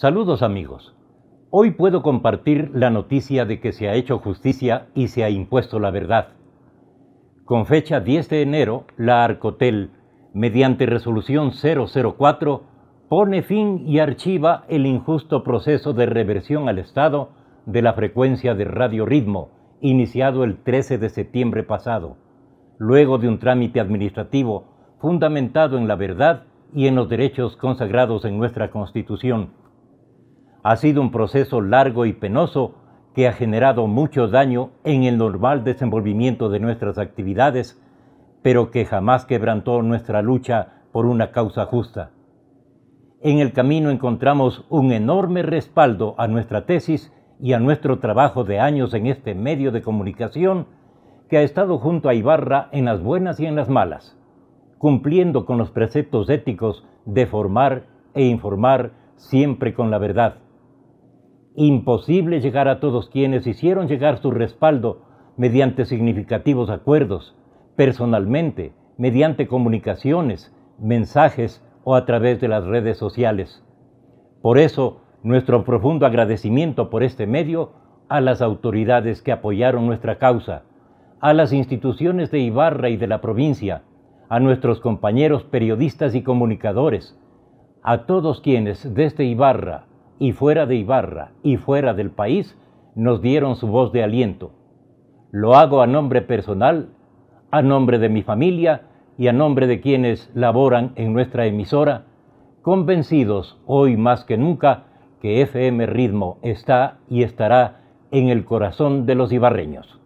Saludos amigos. Hoy puedo compartir la noticia de que se ha hecho justicia y se ha impuesto la verdad. Con fecha 10 de enero, la Arcotel, mediante resolución 004, pone fin y archiva el injusto proceso de reversión al Estado de la frecuencia de Radio Ritmo, iniciado el 13 de septiembre pasado, luego de un trámite administrativo fundamentado en la verdad y en los derechos consagrados en nuestra Constitución ha sido un proceso largo y penoso que ha generado mucho daño en el normal desenvolvimiento de nuestras actividades, pero que jamás quebrantó nuestra lucha por una causa justa. En el camino encontramos un enorme respaldo a nuestra tesis y a nuestro trabajo de años en este medio de comunicación que ha estado junto a Ibarra en las buenas y en las malas, cumpliendo con los preceptos éticos de formar e informar siempre con la verdad imposible llegar a todos quienes hicieron llegar su respaldo mediante significativos acuerdos, personalmente, mediante comunicaciones, mensajes o a través de las redes sociales. Por eso, nuestro profundo agradecimiento por este medio a las autoridades que apoyaron nuestra causa, a las instituciones de Ibarra y de la provincia, a nuestros compañeros periodistas y comunicadores, a todos quienes desde Ibarra, y fuera de Ibarra y fuera del país nos dieron su voz de aliento. Lo hago a nombre personal, a nombre de mi familia y a nombre de quienes laboran en nuestra emisora, convencidos hoy más que nunca que FM Ritmo está y estará en el corazón de los ibarreños.